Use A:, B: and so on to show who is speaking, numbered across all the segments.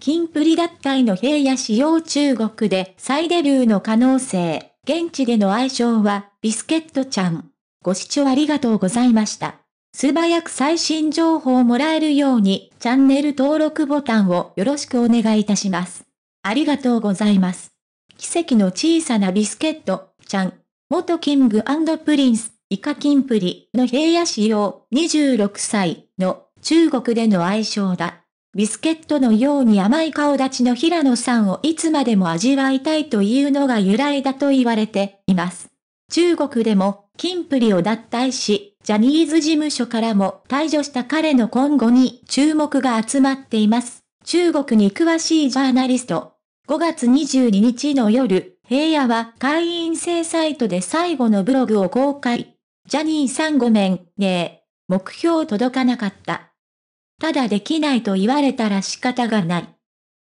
A: 金プリ脱退の平野仕様中国で再デビューの可能性。現地での愛称は、ビスケットちゃん。ご視聴ありがとうございました。素早く最新情報をもらえるように、チャンネル登録ボタンをよろしくお願いいたします。ありがとうございます。奇跡の小さなビスケット、ちゃん。元キングプリンス、イカキンプリの平野仕様26歳の中国での愛称だ。ビスケットのように甘い顔立ちの平野さんをいつまでも味わいたいというのが由来だと言われています。中国でも、金プリを脱退し、ジャニーズ事務所からも退場した彼の今後に注目が集まっています。中国に詳しいジャーナリスト。5月22日の夜、平野は会員制サイトで最後のブログを公開。ジャニーさんごめんねえ。目標届かなかった。ただできないと言われたら仕方がない。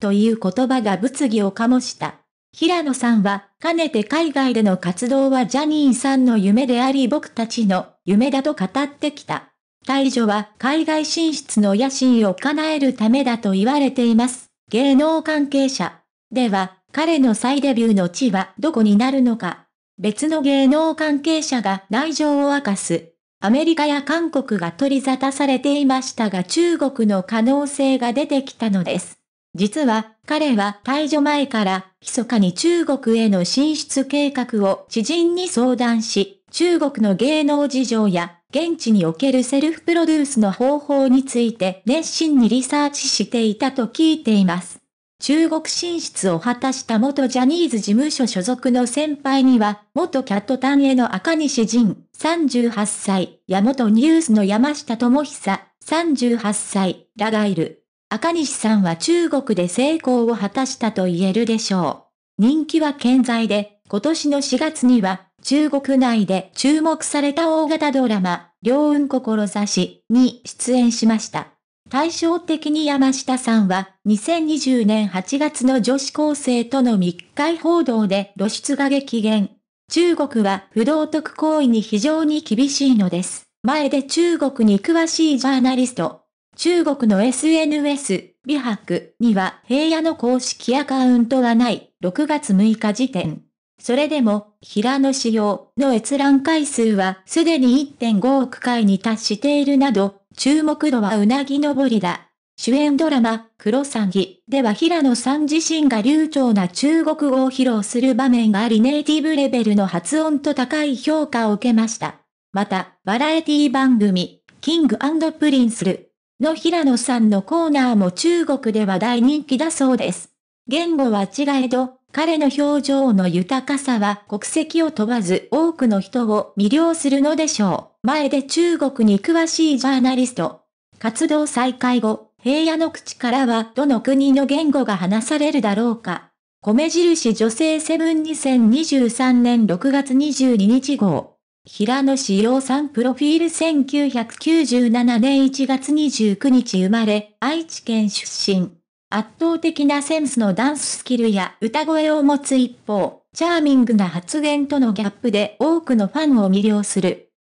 A: という言葉が物議を醸した。平野さんは、かねて海外での活動はジャニーさんの夢であり僕たちの夢だと語ってきた。大女は海外進出の野心を叶えるためだと言われています。芸能関係者。では、彼の再デビューの地はどこになるのか。別の芸能関係者が内情を明かす。アメリカや韓国が取り沙汰されていましたが中国の可能性が出てきたのです。実は彼は退場前から密かに中国への進出計画を知人に相談し、中国の芸能事情や現地におけるセルフプロデュースの方法について熱心にリサーチしていたと聞いています。中国進出を果たした元ジャニーズ事務所所属の先輩には、元キャットタンへの赤西仁、38歳、や元ニュースの山下智久、38歳、らがいる。赤西さんは中国で成功を果たしたと言えるでしょう。人気は健在で、今年の4月には、中国内で注目された大型ドラマ、両運志に出演しました。対照的に山下さんは、2020年8月の女子高生との密会報道で露出が激減。中国は不道徳行為に非常に厳しいのです。前で中国に詳しいジャーナリスト。中国の SNS、美白には平野の公式アカウントがない、6月6日時点。それでも、平野仕様の閲覧回数はすでに1.5億回に達しているなど、注目度はうなぎ登りだ。主演ドラマ、クロサギでは平野さん自身が流暢な中国語を披露する場面がありネイティブレベルの発音と高い評価を受けました。また、バラエティ番組、キングプリンスルの平野さんのコーナーも中国では大人気だそうです。言語は違えど、彼の表情の豊かさは国籍を問わず多くの人を魅了するのでしょう。前で中国に詳しいジャーナリスト。活動再開後、平野の口からはどの国の言語が話されるだろうか。米印女性セブン2023年6月22日号。平野志陽さんプロフィール1997年1月29日生まれ、愛知県出身。圧倒的なセンスのダンススキルや歌声を持つ一方、チャーミングな発言とのギャップで多くのファンを魅了する。